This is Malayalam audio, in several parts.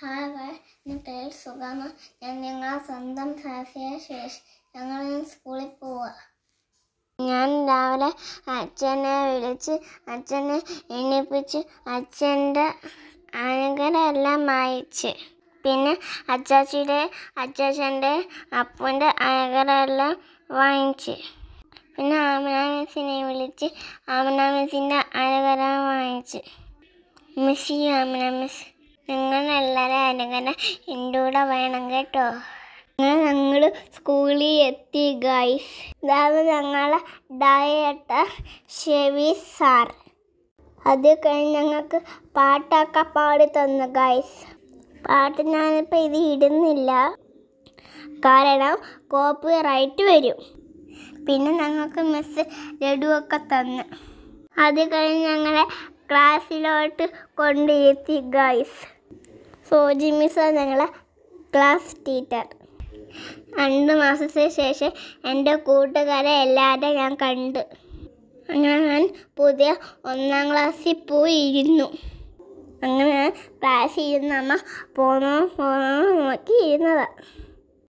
ഹായ് എൻ്റെ പേര് സുഖമാണ് ഞാൻ ഞങ്ങൾ സ്വന്തം സാഫിയ ശേഷ് ഞങ്ങൾ സ്കൂളിൽ പോവുക ഞാൻ രാവിലെ അച്ഛനെ വിളിച്ച് അച്ഛനെ എണീപ്പിച്ച് അച്ഛൻ്റെ അനുഗ്രഹമെല്ലാം വായിച്ച് പിന്നെ അച്ചാച്ചിയുടെ അച്ചാച്ചൻ്റെ അപ്പൻ്റെ അനുഗ്രഹമെല്ലാം വാങ്ങിച്ച് പിന്നെ ആമനാ മിസ്സിനെ വിളിച്ച് ആമനാ മിസ്സിൻ്റെ അനുഗ്രഹം വാങ്ങിച്ച് മിസ്സി ആമനാ മിസ്സ് നിങ്ങൾ എല്ലാവരും അനുഗ്രഹം എൻ്റെ കൂടെ വേണം കേട്ടോ ഞങ്ങൾ സ്കൂളിൽ എത്തി ഗൈസ് ഇതാണ് ഞങ്ങളെ ഡയറ്റർ ഷെവി സാർ അത് കഴിഞ്ഞ് ഞങ്ങൾക്ക് പാട്ടൊക്കെ പാടി തന്നു ഗൈസ് പാട്ട് ഞാനിപ്പോൾ ഇത് ഇടുന്നില്ല കാരണം കോപ്പി റൈറ്റ് വരും പിന്നെ ഞങ്ങൾക്ക് മിസ് ലഡുവൊക്കെ തന്നു അത് കഴിഞ്ഞ് ഞങ്ങളെ ക്ലാസ്സിലോട്ട് കൊണ്ടിരുത്തി ഗൈസ് സോജി മിസ് ഞങ്ങളെ ക്ലാസ് ടീച്ചർ രണ്ട് മാസത്തിന് ശേഷം എൻ്റെ കൂട്ടുകാരെ എല്ലാവരെയും ഞാൻ കണ്ട് അങ്ങനെ ഞാൻ പുതിയ ഒന്നാം ക്ലാസ്സിൽ പോയി ഇരുന്നു അങ്ങനെ ഞാൻ ക്ലാസ്സിൽ ഇരുന്ന് അമ്മ പോണോ പോണോ നോക്കി ഇരുന്നതാണ്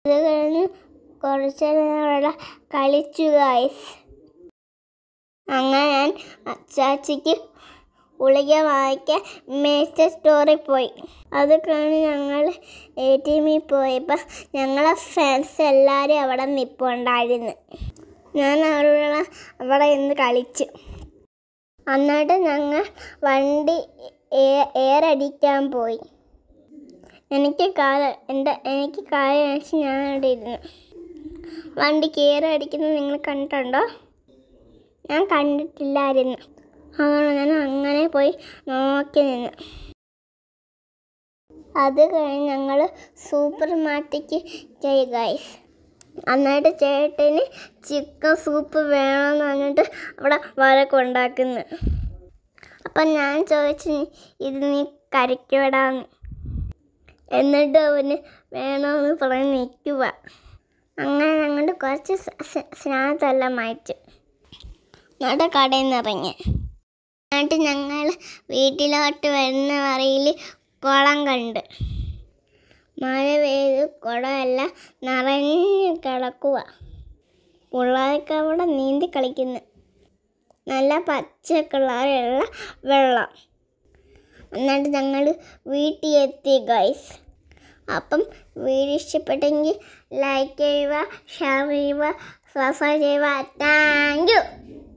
അത് കഴിഞ്ഞ് കുറച്ച് നേരം കളിച്ചു ഗായ്സ് അങ്ങനെ ഞാൻ അച്ചാച്ചിക്ക് ഗുളിക വാങ്ങിക്കാൻ മേസ്റ്റർ സ്റ്റോറിൽ പോയി അത് ഞങ്ങൾ എ ടി എമ്മിൽ പോയപ്പോൾ ഞങ്ങളെ ഫ്രണ്ട്സ് എല്ലാവരും അവിടെ നിൽപ്പുണ്ടായിരുന്നു ഞാൻ അവരോട് അവിടെ നിന്ന് കളിച്ചു എന്നിട്ട് ഞങ്ങൾ വണ്ടി എയറടിക്കാൻ പോയി എനിക്ക് കാല എൻ്റെ എനിക്ക് കാല വെച്ച് ഞാൻ അവിടെ ഇരുന്നു വണ്ടി കയറി അടിക്കുന്നത് നിങ്ങൾ കണ്ടിട്ടുണ്ടോ ഞാൻ കണ്ടിട്ടില്ലായിരുന്നു അതുകൊണ്ട് ഞാൻ അങ്ങനെ പോയി നോക്കി നിന്ന് അത് കഴിഞ്ഞ് ഞങ്ങൾ സൂപ്പർ മാർട്ടിക്ക് പോയി അന്നായിട്ട് ചേട്ടന് ചിക്കൻ സൂപ്പ് വേണമെന്ന് പറഞ്ഞിട്ട് അവിടെ വഴക്ക് ഉണ്ടാക്കുന്നു അപ്പം ഞാൻ ചോദിച്ചു ഇത് നീ കരയ്ക്കുവിടാന്ന് എന്നിട്ട് അവന് വേണമെന്ന് പറഞ്ഞ് നിൽക്കുക അങ്ങനെ ഞങ്ങളുടെ കുറച്ച് സ്നാനത്തെല്ലാം മാറ്റി നട കടയിൽ നിന്ന് ഇറങ്ങി എന്നിട്ട് ഞങ്ങൾ വീട്ടിലോട്ട് വരുന്ന വറിയിൽ കുളം കണ്ട് മഴ പെയ്ത് കുളമെല്ലാം നിറഞ്ഞ് കിടക്കുക പിള്ളേർക്ക് അവിടെ നീന്തി കളിക്കുന്നു നല്ല പച്ചക്കുള്ള വെള്ളം എന്നിട്ട് ഞങ്ങൾ വീട്ടിൽ എത്തി ഗൈസ് അപ്പം വീഡിയോ ഇഷ്ടപ്പെട്ടെങ്കിൽ ലൈക്ക് ചെയ്യുക ഷെയർ ചെയ്യുക സബ്സ്ക്രൈബ് ചെയ്യുക താങ്ക് യു